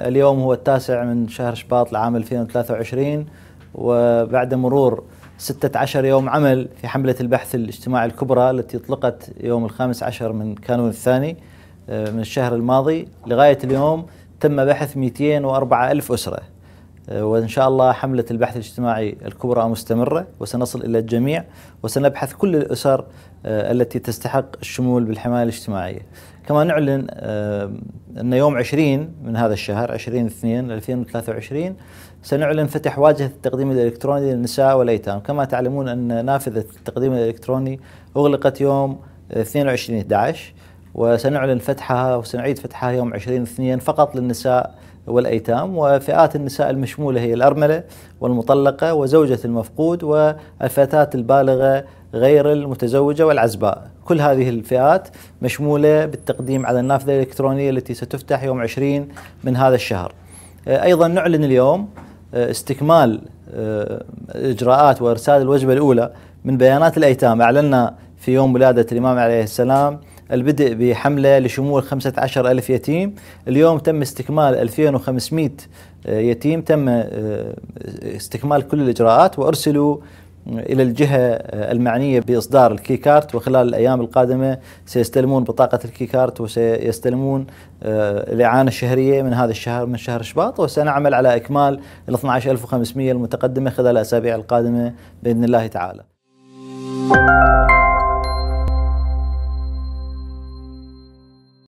اليوم هو التاسع من شهر شباط لعام 2023 وبعد مرور 16 يوم عمل في حملة البحث الاجتماعي الكبرى التي اطلقت يوم الخامس عشر من كانون الثاني آه، من الشهر الماضي لغاية اليوم تم بحث 204 ألف أسرة آه، وإن شاء الله حملة البحث الاجتماعي الكبرى مستمرة وسنصل إلى الجميع وسنبحث كل الأسر آه، التي تستحق الشمول بالحماية الاجتماعية كما نعلن آه، أن يوم 20 من هذا الشهر 20 2 2023 سنعلن فتح واجهة التقديم الإلكتروني للنساء والأيتام كما تعلمون أن نافذة التقديم الإلكتروني أغلقت يوم 22 11 وسنعلن فتحها وسنعيد فتحها يوم 20 2 فقط للنساء والأيتام وفئات النساء المشمولة هي الأرملة والمطلقة وزوجة المفقود والفتاة البالغة غير المتزوجة والعزباء كل هذه الفئات مشمولة بالتقديم على النافذة الإلكترونية التي ستفتح يوم 20 من هذا الشهر آه، أيضا نعلن اليوم آه، استكمال آه، إجراءات وإرسال الوجبة الأولى من بيانات الأيتام أعلنا في يوم ولادة الإمام عليه السلام البدء بحملة لشمول 15 ألف يتيم اليوم تم استكمال 2500 آه، يتيم تم آه، استكمال كل الإجراءات وأرسلوا آه، إلى الجهة المعنية بإصدار الكيكارت وخلال الأيام القادمة سيستلمون بطاقة الكيكارت وسيستلمون الإعانة الشهرية من هذا الشهر من شهر شباط وسنعمل على إكمال ال 12500 المتقدمة خلال الأسابيع القادمة بإذن الله تعالى.